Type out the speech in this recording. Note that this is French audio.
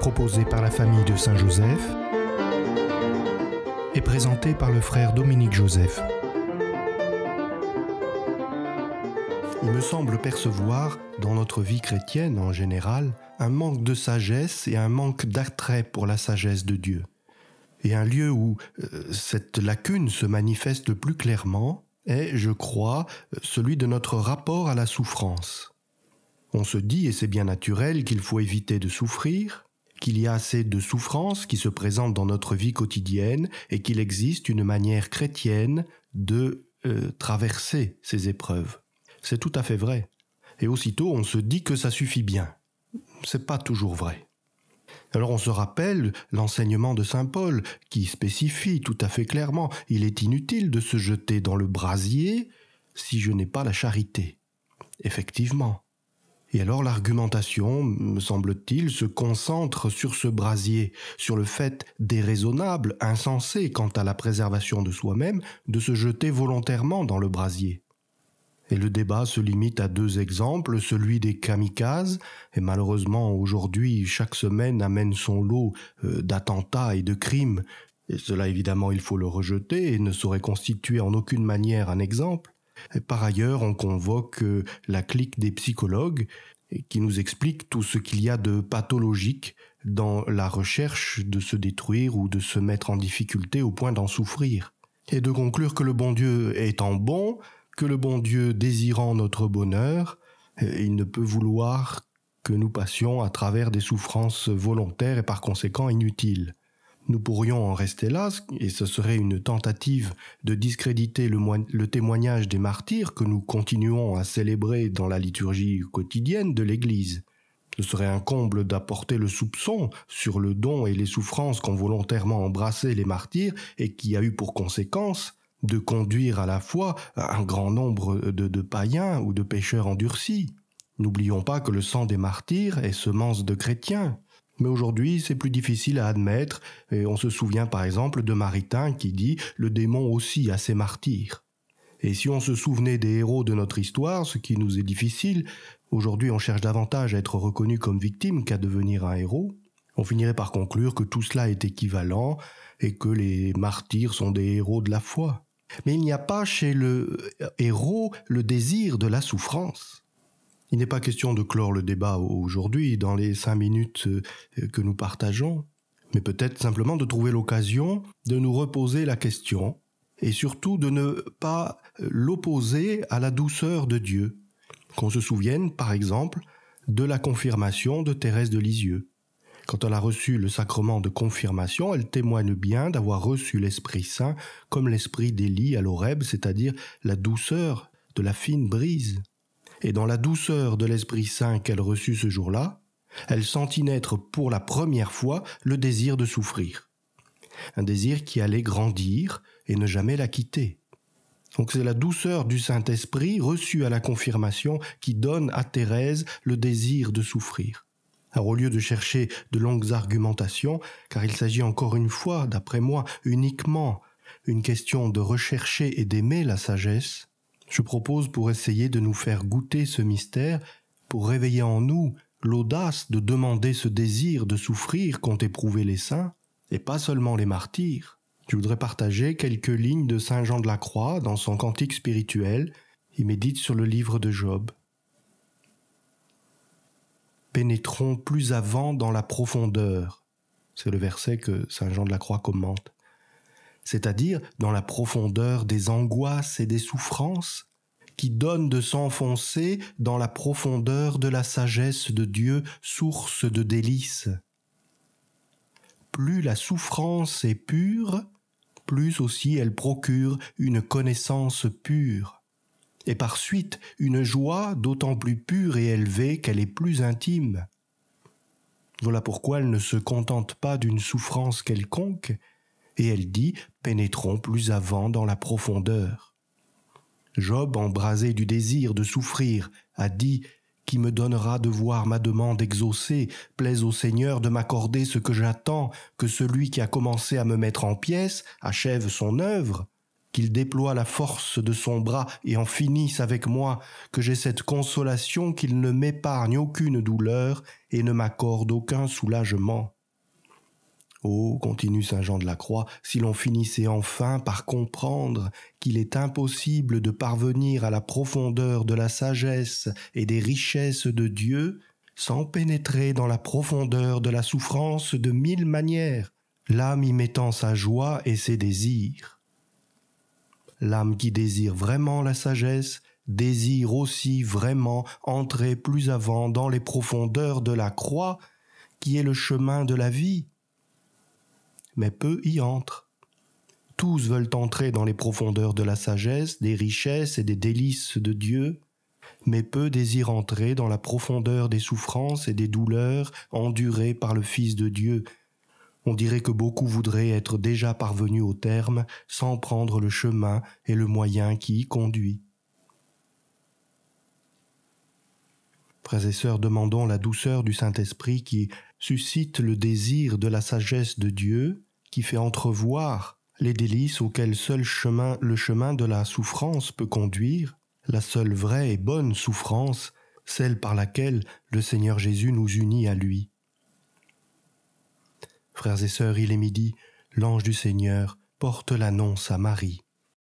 proposé par la famille de Saint-Joseph et présenté par le frère Dominique Joseph. Il me semble percevoir, dans notre vie chrétienne en général, un manque de sagesse et un manque d'attrait pour la sagesse de Dieu. Et un lieu où euh, cette lacune se manifeste plus clairement est, je crois, celui de notre rapport à la souffrance. On se dit, et c'est bien naturel, qu'il faut éviter de souffrir, qu'il y a assez de souffrances qui se présentent dans notre vie quotidienne et qu'il existe une manière chrétienne de euh, traverser ces épreuves. C'est tout à fait vrai. Et aussitôt, on se dit que ça suffit bien. C'est pas toujours vrai. Alors on se rappelle l'enseignement de saint Paul qui spécifie tout à fait clairement il est inutile de se jeter dans le brasier si je n'ai pas la charité. Effectivement, et alors l'argumentation, me semble-t-il, se concentre sur ce brasier, sur le fait déraisonnable, insensé quant à la préservation de soi-même, de se jeter volontairement dans le brasier. Et le débat se limite à deux exemples, celui des kamikazes, et malheureusement aujourd'hui chaque semaine amène son lot euh, d'attentats et de crimes, et cela évidemment il faut le rejeter et ne saurait constituer en aucune manière un exemple, par ailleurs, on convoque euh, la clique des psychologues qui nous explique tout ce qu'il y a de pathologique dans la recherche de se détruire ou de se mettre en difficulté au point d'en souffrir. Et de conclure que le bon Dieu étant bon, que le bon Dieu désirant notre bonheur, euh, il ne peut vouloir que nous passions à travers des souffrances volontaires et par conséquent inutiles. Nous pourrions en rester là, et ce serait une tentative de discréditer le, témoignage des martyrs que nous continuons à célébrer dans la liturgie quotidienne de l'Église. Ce serait un comble d'apporter le soupçon sur le don et les souffrances qu'ont volontairement embrassé les martyrs et qui a eu pour conséquence de conduire à la fois un grand nombre de, de païens ou de pécheurs endurcis. N'oublions pas que le sang des martyrs est semence de chrétiens. Mais aujourd'hui, c'est plus difficile à admettre, et on se souvient par exemple de Maritain qui dit ⁇ Le démon aussi a ses martyrs ⁇ Et si on se souvenait des héros de notre histoire, ce qui nous est difficile, aujourd'hui on cherche davantage à être reconnu comme victime qu'à devenir un héros, on finirait par conclure que tout cela est équivalent et que les martyrs sont des héros de la foi. Mais il n'y a pas chez le héros le désir de la souffrance. Il n'est pas question de clore le débat aujourd'hui, dans les cinq minutes euh, que nous partageons, mais peut-être simplement de trouver l'occasion de nous reposer la question, et surtout de ne pas euh, l'opposer à la douceur de Dieu. Qu'on se souvienne, par exemple, de la confirmation de Thérèse de Lisieux. Quand elle a reçu le sacrement de confirmation, elle témoigne bien d'avoir reçu l'Esprit Saint comme l'Esprit d'Élie à l'Oreb, c'est-à-dire la douceur de la fine brise et dans la douceur de l'Esprit Saint qu'elle reçut ce jour-là, elle sentit naître pour la première fois le désir de souffrir. Un désir qui allait grandir et ne jamais la quitter. Donc c'est la douceur du Saint-Esprit reçue à la confirmation qui donne à Thérèse le désir de souffrir. Alors au lieu de chercher de longues argumentations, car il s'agit encore une fois, d'après moi, uniquement une question de rechercher et d'aimer la sagesse, je propose pour essayer de nous faire goûter ce mystère, pour réveiller en nous l'audace de demander ce désir de souffrir qu'ont éprouvé les saints, et pas seulement les martyrs. Je voudrais partager quelques lignes de Saint Jean de la Croix dans son cantique spirituel. Il médite sur le livre de Job. Pénétrons plus avant dans la profondeur. C'est le verset que Saint Jean de la Croix commente c'est-à-dire dans la profondeur des angoisses et des souffrances, qui donne de s'enfoncer dans la profondeur de la sagesse de Dieu, source de délices. Plus la souffrance est pure, plus aussi elle procure une connaissance pure, et par suite une joie d'autant plus pure et élevée qu'elle est plus intime. Voilà pourquoi elle ne se contente pas d'une souffrance quelconque, et elle dit, Pénétrons plus avant dans la profondeur. Job, embrasé du désir de souffrir, a dit, Qui me donnera de voir ma demande exaucée, plaise au Seigneur de m'accorder ce que j'attends, que celui qui a commencé à me mettre en pièces achève son œuvre qu'il déploie la force de son bras et en finisse avec moi, que j'ai cette consolation qu'il ne m'épargne aucune douleur et ne m'accorde aucun soulagement. Oh, continue Saint Jean de la Croix, si l'on finissait enfin par comprendre qu'il est impossible de parvenir à la profondeur de la sagesse et des richesses de Dieu sans pénétrer dans la profondeur de la souffrance de mille manières, l'âme y mettant sa joie et ses désirs. L'âme qui désire vraiment la sagesse désire aussi vraiment entrer plus avant dans les profondeurs de la croix, qui est le chemin de la vie mais peu y entrent. Tous veulent entrer dans les profondeurs de la sagesse, des richesses et des délices de Dieu, mais peu désirent entrer dans la profondeur des souffrances et des douleurs endurées par le Fils de Dieu. On dirait que beaucoup voudraient être déjà parvenus au terme sans prendre le chemin et le moyen qui y conduit. Frères et sœurs, demandons la douceur du Saint-Esprit qui suscite le désir de la sagesse de Dieu qui fait entrevoir les délices auxquelles seul chemin le chemin de la souffrance peut conduire, la seule vraie et bonne souffrance, celle par laquelle le Seigneur Jésus nous unit à lui. Frères et sœurs, il est midi, l'ange du Seigneur porte l'annonce à Marie.